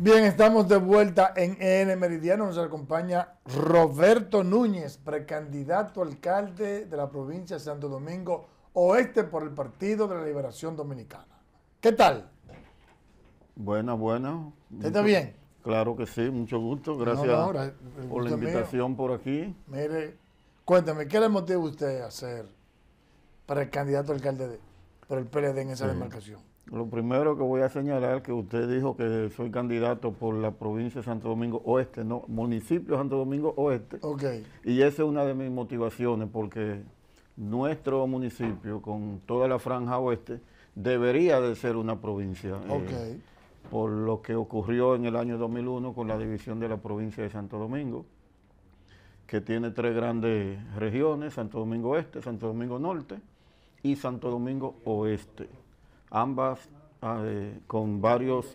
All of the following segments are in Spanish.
Bien, estamos de vuelta en EN Meridiano. Nos acompaña Roberto Núñez, precandidato alcalde de la provincia de Santo Domingo Oeste por el Partido de la Liberación Dominicana. ¿Qué tal? Buena, buena. ¿Está bien? Claro que sí, mucho gusto. Gracias por la invitación por aquí. Mire, cuéntame, ¿qué le motiva usted a ser precandidato alcalde de, por el PLD en esa demarcación? Lo primero que voy a señalar es que usted dijo que soy candidato por la provincia de Santo Domingo Oeste, no, municipio de Santo Domingo Oeste. Okay. Y esa es una de mis motivaciones porque nuestro municipio con toda la franja oeste debería de ser una provincia. Eh, por lo que ocurrió en el año 2001 con la división de la provincia de Santo Domingo, que tiene tres grandes regiones, Santo Domingo Oeste, Santo Domingo Norte y Santo Domingo Oeste ambas ah, eh, con varios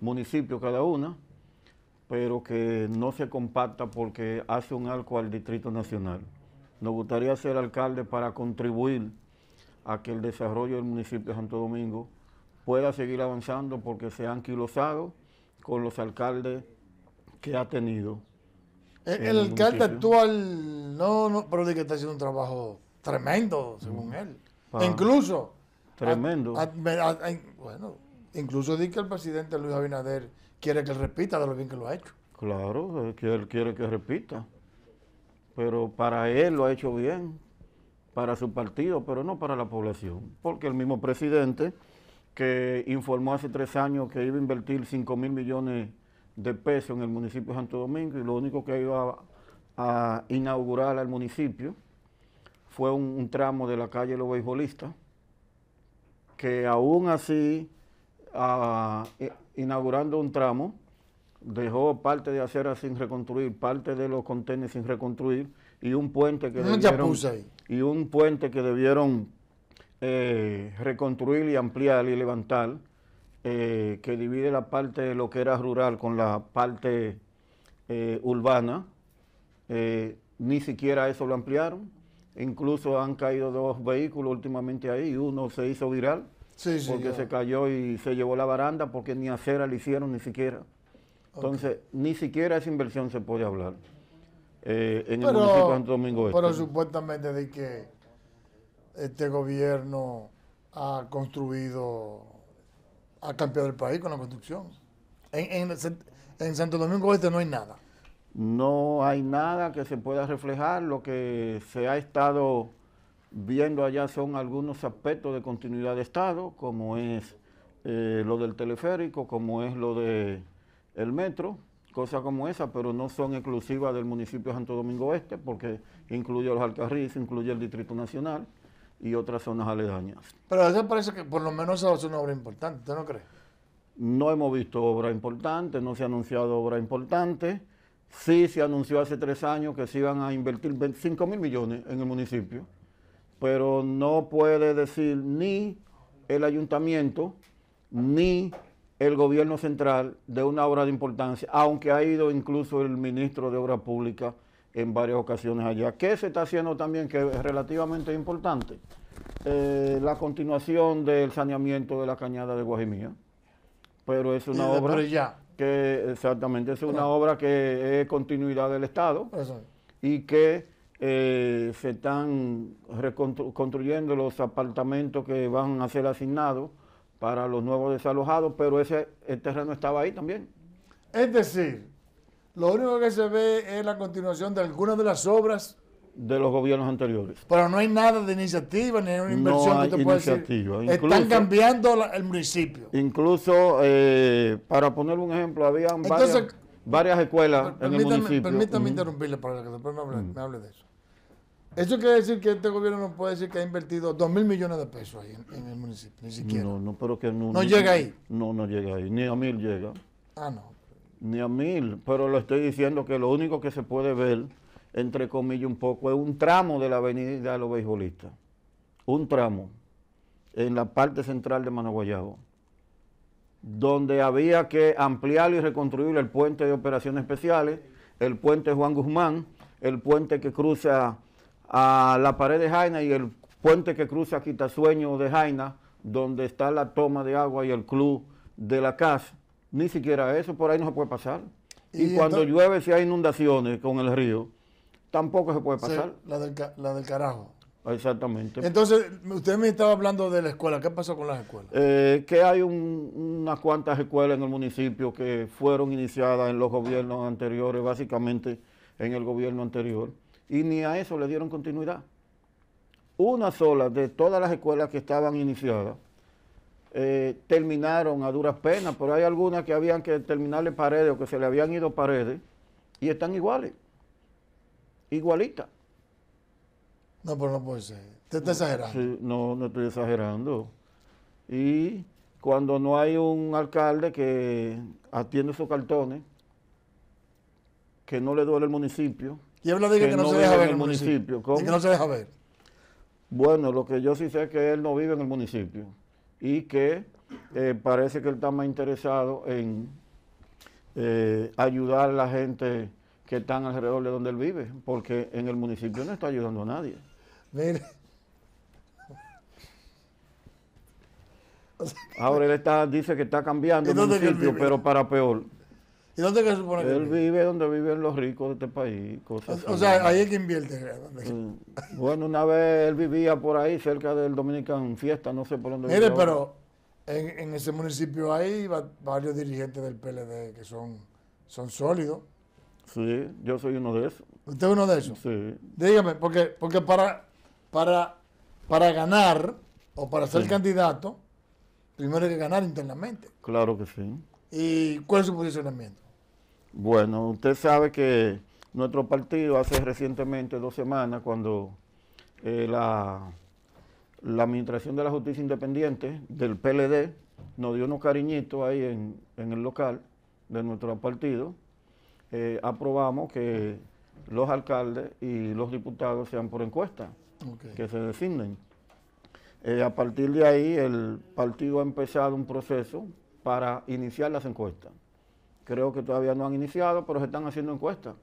municipios cada una, pero que no se compacta porque hace un arco al Distrito Nacional. Nos gustaría ser alcalde para contribuir a que el desarrollo del municipio de Santo Domingo pueda seguir avanzando porque se han quilosado con los alcaldes que ha tenido. El, alcalde actual, no, no, pero de que está haciendo un trabajo tremendo, según él. Incluso Tremendo. Ah, ah, ah, bueno, incluso di que el presidente Luis Abinader quiere que repita de lo bien que lo ha hecho. Claro, eh, que él quiere que repita. Pero para él lo ha hecho bien, para su partido, pero no para la población. Porque el mismo presidente que informó hace tres años que iba a invertir 5 mil millones de pesos en el municipio de Santo Domingo y lo único que iba a, inaugurar al municipio fue un, tramo de la calle Los Beisbolistas, que aún así, ah, eh, inaugurando un tramo, dejó parte de acera sin reconstruir, parte de los contenedores sin reconstruir y un puente que debieron y un puente que debieron eh, reconstruir y ampliar y levantar eh, que divide la parte de lo que era rural con la parte urbana ni siquiera eso lo ampliaron Incluso han caído dos vehículos últimamente ahí, uno se hizo viral porque se cayó y se llevó la baranda porque ni acera le hicieron ni siquiera. Entonces, ni siquiera esa inversión se puede hablar eh, en el municipio de Santo Domingo Este. Pero supuestamente de que este gobierno ha construido, ha cambiado el país con la construcción. En, en Santo Domingo Este no hay nada no hay nada que se pueda reflejar, lo que se ha estado viendo allá son algunos aspectos de continuidad de Estado, como es eh, lo del teleférico, como es lo del el metro, cosas como esas, pero no son exclusivas del municipio de Santo Domingo Este, porque incluye los Alcarriz, incluye el Distrito Nacional y otras zonas aledañas. Pero a parece que por lo menos eso es una obra importante, no cree? No hemos visto obra importante, no se ha anunciado obra importante. Sí, se anunció hace tres años que se iban a invertir 25 mil millones en el municipio, pero no puede decir ni el ayuntamiento ni el gobierno central de una obra de importancia, aunque ha ido incluso el ministro de Obras Públicas en varias ocasiones allá. ¿Qué se está haciendo también que es relativamente importante? Eh, la continuación del saneamiento de la cañada de Guajimía, pero es una eh, obra... ya que exactamente es una obra que es continuidad del Estado y que eh, se están reconstruyendo los apartamentos que van a ser asignados para los nuevos desalojados, pero ese terreno estaba ahí también. Es decir, lo único que se ve es la continuación de algunas de las obras de los gobiernos anteriores. Pero no hay nada de iniciativa ni una inversión que te pueda decir. Están cambiando el municipio. Incluso, eh, para poner un ejemplo, había varias, escuelas en el municipio. Permítame interrumpirle para que después mm. me hable, de eso. Eso quiere decir que este gobierno no puede decir que ha invertido 2 mil millones de pesos ahí en, el municipio, ni siquiera. No, no, pero que no. No llega ahí. No, no llega ahí, ni a mil llega. Ah, no. Ni a mil, pero lo estoy diciendo que lo único que se puede ver entre comillas, un poco, es un tramo de la avenida de los beisbolistas. Un tramo en la parte central de Managuayabo, donde había que ampliar y reconstruir el puente de operaciones especiales, el puente Juan Guzmán, el puente que cruza a la pared de Jaina y el puente que cruza Quitasueño de Jaina, donde está la toma de agua y el club de la casa. Ni siquiera eso, por ahí no se puede pasar. Y, cuando llueve, si hay inundaciones con el río, tampoco se puede pasar. la, del, carajo. Exactamente. Entonces, usted me estaba hablando de la escuela. ¿Qué pasó con las escuelas? Eh, que hay unas cuantas escuelas en el municipio que fueron iniciadas en los gobiernos anteriores, básicamente en el gobierno anterior, y ni a eso le dieron continuidad. Una sola de todas las escuelas que estaban iniciadas eh, terminaron a duras penas, pero hay algunas que habían que terminarle paredes o que se le habían ido paredes y están iguales igualita. No, pero no puede ser. Usted está exagerando. no, no estoy exagerando. Y cuando no hay un alcalde que atiende sus cartones, que no le duele el municipio. Y él que, no, se deja ver en el municipio. que no se deja ver. Bueno, lo que yo sí sé es que él no vive en el municipio y que eh, parece que él está más interesado en eh, ayudar a la gente que están alrededor de donde él vive, porque en el municipio no está ayudando a nadie. Mire. Ahora él está, dice que está cambiando el municipio, pero para peor. ¿Y dónde que supone que él vive? donde viven los ricos de este país. Cosas o, sea, ahí es que invierte. Mm. Bueno, una vez él vivía por ahí, cerca del Dominican Fiesta, no sé por dónde Mire, pero en, ese municipio hay varios dirigentes del PLD que son, son sólidos. Sí, yo soy uno de esos. ¿Usted es uno de esos? Sí. Dígame, porque, porque para, para, para ganar o para ser candidato, primero hay que ganar internamente. Claro que sí. ¿Y cuál es su posicionamiento? Bueno, usted sabe que nuestro partido hace recientemente dos semanas cuando eh, la, la, Administración de la Justicia Independiente del PLD nos dio unos cariñitos ahí en, en el local de nuestro partido eh, aprobamos que los alcaldes y los diputados sean por encuesta, que se designen. Eh, a partir de ahí, el partido ha empezado un proceso para iniciar las encuestas. Creo que todavía no han iniciado, pero se están haciendo encuestas.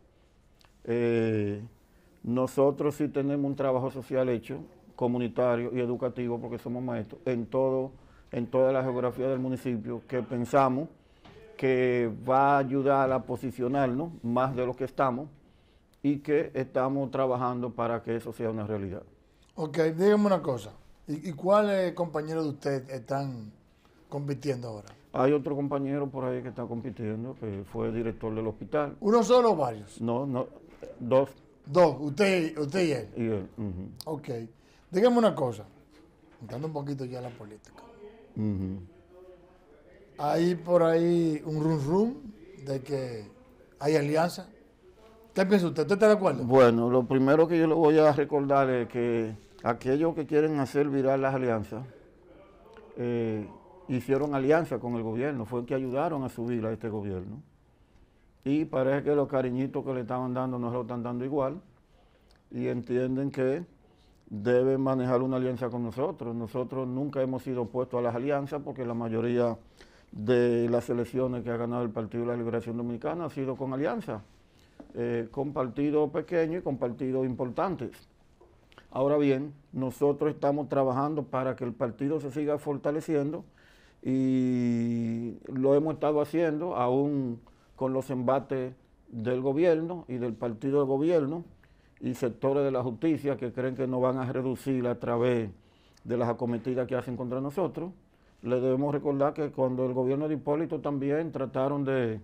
Eh, nosotros sí tenemos un trabajo social hecho, comunitario y educativo, porque somos maestros, en, todo, en toda la geografía del municipio, que pensamos que va a ayudar a posicionarnos más de lo que estamos y que estamos trabajando para que eso sea una realidad. Ok, dígame una cosa. ¿Y, cuáles compañeros de usted están compitiendo ahora? Hay otro compañero por ahí que está compitiendo, que fue director del hospital. ¿Uno solo o varios? No, no, dos. Dos, usted, y él. Y él. Ok. Dígame una cosa, Entrando un poquito ya la política. Hay por ahí un rum rum de que hay alianza. ¿Qué piensa usted? ¿Usted está de acuerdo? Bueno, lo primero que yo le voy a recordar es que aquellos que quieren hacer viral las alianzas eh, hicieron alianza con el gobierno, fue que ayudaron a subir a este gobierno. Y parece que los cariñitos que le estaban dando no se lo están dando igual y entienden que deben manejar una alianza con nosotros. Nosotros nunca hemos sido opuestos a las alianzas porque la mayoría de las elecciones que ha ganado el Partido de la Liberación Dominicana ha sido con alianza, eh, con partidos pequeños y con partidos importantes. Ahora bien, nosotros estamos trabajando para que el partido se siga fortaleciendo y lo hemos estado haciendo aún con los embates del gobierno y del partido de gobierno y sectores de la justicia que creen que nos van a reducir a través de las acometidas que hacen contra nosotros le debemos recordar que cuando el gobierno de Hipólito también trataron de,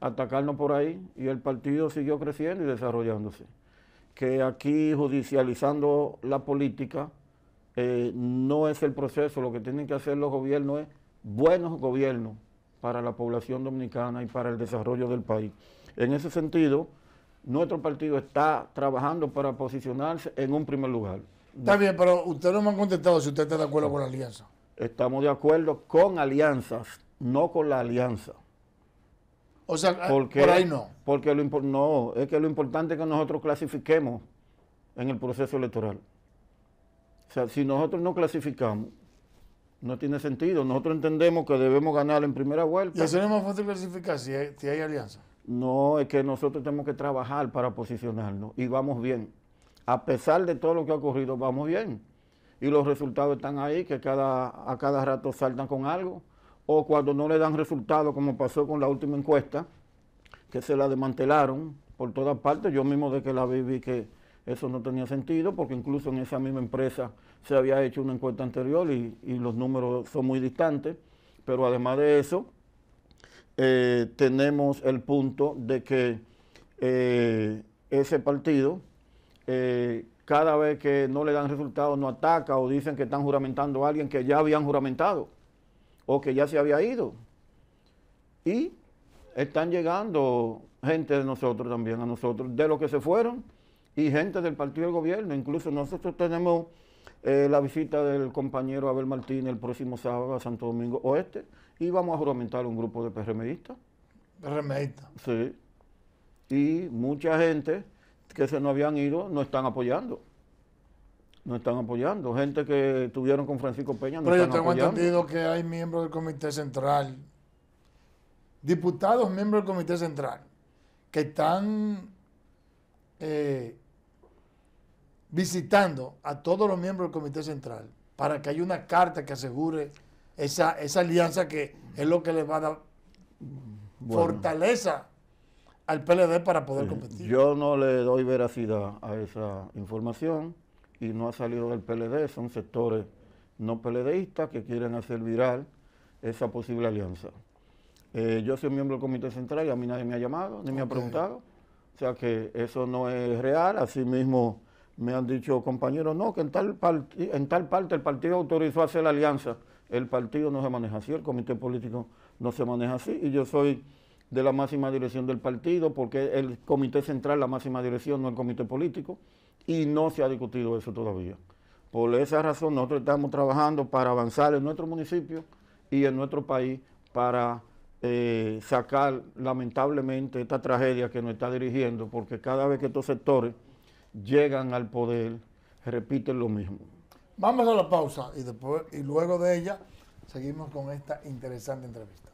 atacarnos por ahí y el partido siguió creciendo y desarrollándose. Que aquí judicializando la política eh, no es el proceso, lo que tienen que hacer los gobiernos es buenos gobiernos para la población dominicana y para el desarrollo del país. En ese sentido, nuestro partido está trabajando para posicionarse en un primer lugar. Está bien, pero ustedes no me han contestado si usted está de acuerdo con la alianza. Estamos de acuerdo con alianzas, no con la alianza. O sea, ah, por ahí no. Porque lo no, es que lo importante es que nosotros clasifiquemos en el proceso electoral. O sea, si nosotros no clasificamos, no tiene sentido. Nosotros entendemos que debemos ganar en primera vuelta. ¿Y eso no es más fácil clasificar si hay alianza? No, es que nosotros tenemos que trabajar para posicionarnos y vamos bien a pesar de todo lo que ha ocurrido, vamos bien. Y los resultados están ahí, que cada, a cada rato saltan con algo. O cuando no le dan resultados, como pasó con la última encuesta, que se la desmantelaron por todas partes. Yo mismo de que la vi, vi que eso no tenía sentido, porque incluso en esa misma empresa se había hecho una encuesta anterior y, los números son muy distantes. Pero además de eso, eh, tenemos el punto de que eh, ese partido eh, cada vez que no le dan resultados no ataca o dicen que están juramentando a alguien que ya habían juramentado o que ya se había ido. Y están llegando gente de nosotros también, a nosotros, de los que se fueron y gente del partido del gobierno. Incluso nosotros tenemos eh, la visita del compañero Abel Martínez el próximo sábado a Santo Domingo Oeste y vamos a juramentar un grupo de PRMistas. PRMistas. Sí. Y mucha gente que se no habían ido no están apoyando. No están apoyando. Gente que estuvieron con Francisco Peña no Pero yo tengo entendido que hay miembros del Comité Central, diputados miembros del Comité Central, que están eh, visitando a todos los miembros del Comité Central para que haya una carta que asegure esa, alianza que es lo que les va a dar fortaleza al PLD para poder competir. Yo no le doy veracidad a esa información y no ha salido del PLD, son sectores no PLDistas que quieren hacer viral esa posible alianza. Eh, yo soy miembro del Comité Central y a mí nadie me ha llamado, ni me ha preguntado. O sea que eso no es real. Asimismo, me han dicho compañeros, no, que en tal, en tal parte el partido autorizó hacer la alianza. El partido no se maneja así, el comité político no se maneja así. Y yo soy de la máxima dirección del partido, porque el comité central, la máxima dirección, no el comité político, y no se ha discutido eso todavía. Por esa razón nosotros estamos trabajando para avanzar en nuestro municipio y en nuestro país para eh, sacar lamentablemente esta tragedia que nos está dirigiendo, porque cada vez que estos sectores llegan al poder, repiten lo mismo. Vamos a la pausa y, después, y luego de ella seguimos con esta interesante entrevista.